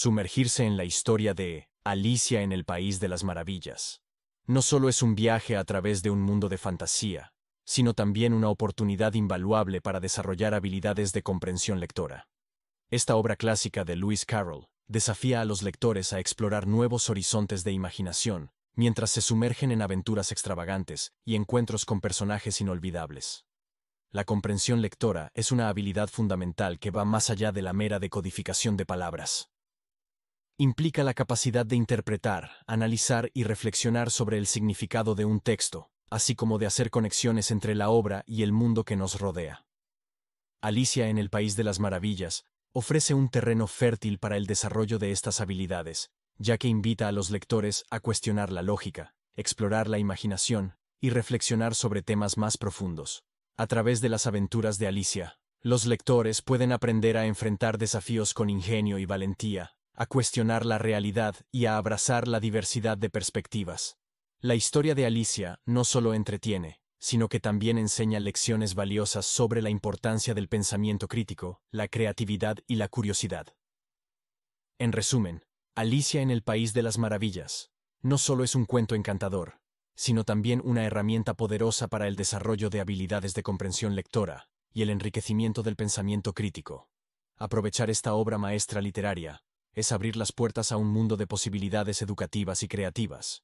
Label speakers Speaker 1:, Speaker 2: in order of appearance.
Speaker 1: sumergirse en la historia de Alicia en el País de las Maravillas. No solo es un viaje a través de un mundo de fantasía, sino también una oportunidad invaluable para desarrollar habilidades de comprensión lectora. Esta obra clásica de Lewis Carroll desafía a los lectores a explorar nuevos horizontes de imaginación, mientras se sumergen en aventuras extravagantes y encuentros con personajes inolvidables. La comprensión lectora es una habilidad fundamental que va más allá de la mera decodificación de palabras implica la capacidad de interpretar, analizar y reflexionar sobre el significado de un texto, así como de hacer conexiones entre la obra y el mundo que nos rodea. Alicia en el País de las Maravillas ofrece un terreno fértil para el desarrollo de estas habilidades, ya que invita a los lectores a cuestionar la lógica, explorar la imaginación y reflexionar sobre temas más profundos. A través de las aventuras de Alicia, los lectores pueden aprender a enfrentar desafíos con ingenio y valentía, a cuestionar la realidad y a abrazar la diversidad de perspectivas. La historia de Alicia no solo entretiene, sino que también enseña lecciones valiosas sobre la importancia del pensamiento crítico, la creatividad y la curiosidad. En resumen, Alicia en el País de las Maravillas no solo es un cuento encantador, sino también una herramienta poderosa para el desarrollo de habilidades de comprensión lectora y el enriquecimiento del pensamiento crítico. Aprovechar esta obra maestra literaria es abrir las puertas a un mundo de posibilidades educativas y creativas.